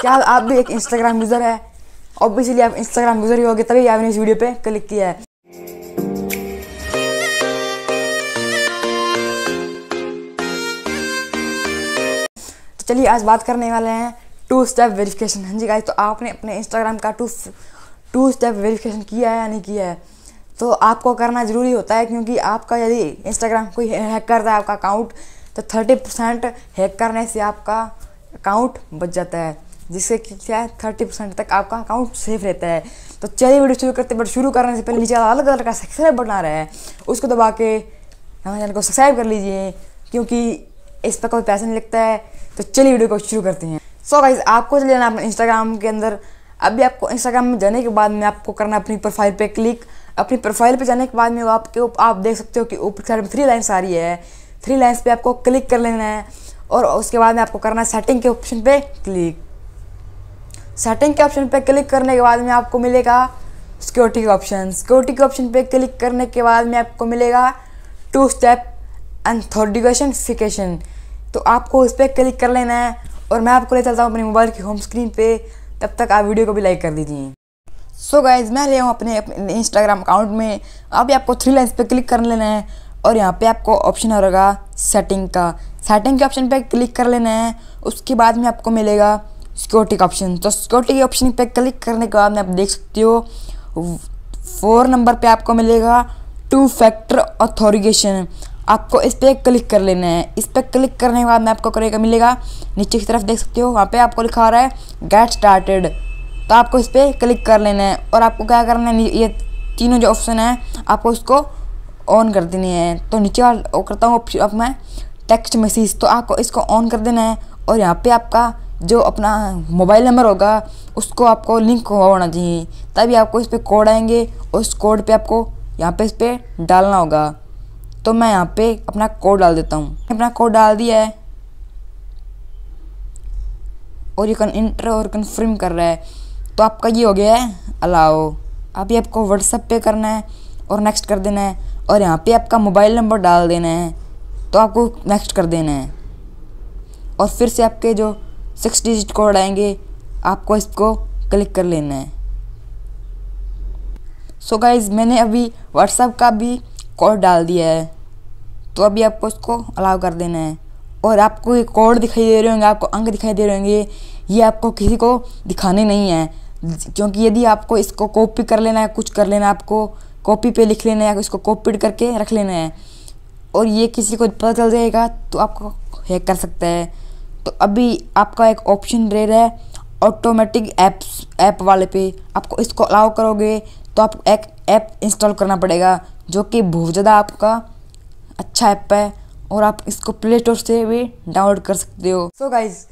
क्या आप भी एक इंस्टाग्राम यूज़र है ऑब्वियसली आप इंस्टाग्राम यूज़र ही होगे तभी आपने इस वीडियो पे क्लिक किया है तो चलिए आज बात करने वाले हैं टू स्टेप वेरिफिकेशन हाँ जी गाइस तो आपने अपने इंस्टाग्राम का टू टू स्टेप वेरिफिकेशन किया है या नहीं किया है तो आपको करना ज़रूरी होता है क्योंकि आपका यदि इंस्टाग्राम कोई हैक करता है आपका अकाउंट तो थर्टी परसेंट हैक करने से आपका अकाउंट बच जाता है जिससे कि क्या है थर्टी परसेंट तक आपका अकाउंट सेफ रहता है तो चलिए वीडियो शुरू करते हैं बट शुरू करने से पहले नीचे अलग अलग का सब्सक्राइब बना रहा है उसको दबा के हमारे चैनल को सब्सक्राइब कर लीजिए क्योंकि इस पर कोई पैसा नहीं लगता है तो चलिए वीडियो को शुरू करते हैं सो so गाइज आपको चले जाना अपने इंस्टाग्राम के अंदर अभी आपको इंस्टाग्राम में जाने के बाद में आपको करना अपनी प्रोफाइल पर क्लिक अपनी प्रोफाइल पर जाने के बाद में आपके आप देख सकते हो कि ऊपर साइड में थ्री लाइन्स आ रही है थ्री लाइन्स पर आपको क्लिक कर लेना है और उसके बाद में आपको करना है सेटिंग के ऑप्शन पे क्लिक सेटिंग के ऑप्शन पर क्लिक करने के बाद में आपको मिलेगा सिक्योरिटी का ऑप्शन सिक्योरिटी के ऑप्शन पर क्लिक करने के बाद में आपको मिलेगा टू स्टेप एंथोडिकेशनफिकेशन तो आपको इस पर क्लिक कर लेना है और मैं आपको ले चलता हूँ अपने मोबाइल की होम स्क्रीन पे तब तक आप वीडियो को भी लाइक कर दीजिए सो so गाइज मैं ले हूँ अपने अपने इंस्टाग्राम अकाउंट में अभी आपको थ्री लाइन्स पे क्लिक कर लेना है और यहाँ पे आपको ऑप्शन होगा सेटिंग का सेटिंग के ऑप्शन पे क्लिक कर लेना है उसके बाद में आपको मिलेगा सिक्योरिटी का ऑप्शन तो सिक्योरिटी के ऑप्शन पे क्लिक करने के बाद में आप देख सकते हो फोर नंबर पे आपको मिलेगा टू फैक्टर ऑथोरिगेशन आपको इस पर क्लिक कर लेना है इस पर क्लिक करने के बाद में आपको करेगा मिलेगा नीचे की तरफ देख सकते हो वहाँ पे आपको लिखा रहा है गेट स्टार्टेड तो आपको इस पर क्लिक कर लेना है और आपको क्या करना है ये तीनों जो ऑप्शन है आपको उसको ऑन कर देनी है तो नीचे करता हूँ अब मैं टेक्स्ट मैसेज तो आपको इसको ऑन कर देना है और यहाँ पे आपका जो अपना मोबाइल नंबर होगा उसको आपको लिंक हुआ होना चाहिए तभी आपको इस पर कोड आएंगे उस कोड पे आपको यहाँ पे इस पर डालना होगा तो मैं यहाँ पे अपना कोड डाल देता हूँ अपना कोड डाल दिया है और ये कन इंटर और कन्फर्म कर रहा है तो आपका ये हो गया है अलाओ अभी आपको व्हाट्सएप पे करना है और नेक्स्ट कर देना है और यहाँ पे आपका मोबाइल नंबर डाल देना है तो आपको नेक्स्ट कर देना है और फिर से आपके जो सिक्स डिजिट कोड आएंगे आपको इसको क्लिक कर लेना है सो so गाइज मैंने अभी व्हाट्सअप का भी कोड डाल दिया है तो अभी आपको इसको अलाउ कर देना है और आपको ये कोड दिखाई दे रहे होंगे आपको अंक दिखाई दे रहे होंगे ये आपको किसी को दिखाने नहीं है क्योंकि यदि आपको इसको कॉपी कर लेना है कुछ कर लेना है आपको कॉपी पे लिख लेना है इसको कॉपीड करके रख लेना है और ये किसी को पता चल जाएगा तो आपको हैक कर सकता है तो अभी आपका एक ऑप्शन दे रहा है ऑटोमेटिक ऐप्स ऐप वाले पे आपको इसको अलाउ करोगे तो आपको एक ऐप इंस्टॉल करना पड़ेगा जो कि बहुत ज़्यादा आपका अच्छा ऐप है और आप इसको प्ले स्टोर से भी डाउनलोड कर सकते हो सो so गाइज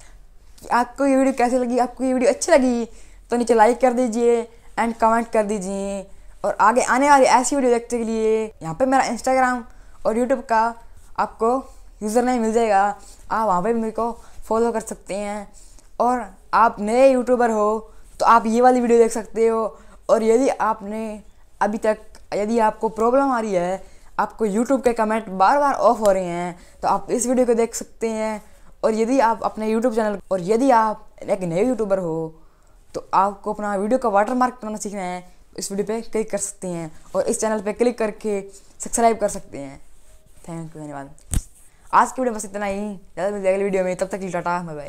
आपको ये वीडियो कैसी लगी आपको ये वीडियो अच्छी लगी तो नीचे लाइक कर दीजिए एंड कमेंट कर दीजिए और आगे आने वाली ऐसी वीडियो देखने के लिए यहाँ पे मेरा इंस्टाग्राम और यूट्यूब का आपको यूज़र नहीं मिल जाएगा आप वहाँ पे मेरे को फॉलो कर सकते हैं और आप नए यूट्यूबर हो तो आप ये वाली वीडियो देख सकते हो और यदि आपने अभी तक यदि आपको प्रॉब्लम आ रही है आपको यूट्यूब के कमेंट बार बार ऑफ हो रहे हैं तो आप इस वीडियो को देख सकते हैं और यदि आप अपने यूट्यूब चैनल और यदि आप एक नए यूट्यूबर हो तो आपको अपना वीडियो का वाटर मार्क बनाना सीखना है इस वीडियो पे क्लिक कर सकते हैं और इस चैनल पे क्लिक करके सब्सक्राइब कर सकते हैं थैंक यू धन्यवाद आज की वीडियो बस इतना ही ज़्यादा मिलते अगली वीडियो में तब तक टाटा बाय